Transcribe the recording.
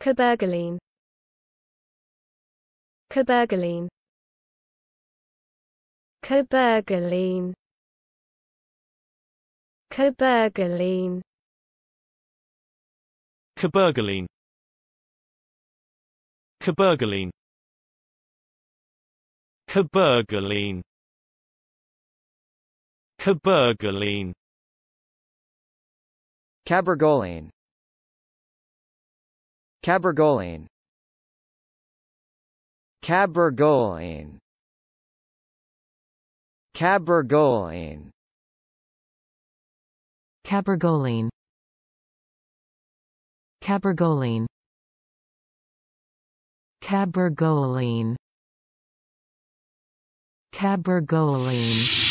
Cabergoline Cabergoline Cabergoline Cabergoline Cabergoline Cabergoline Cabergoline Cabergoline Cabergoline Cabergoline Cabergoline Cabergoline Cabergoline Cabergoline Cabergoline Cabergoline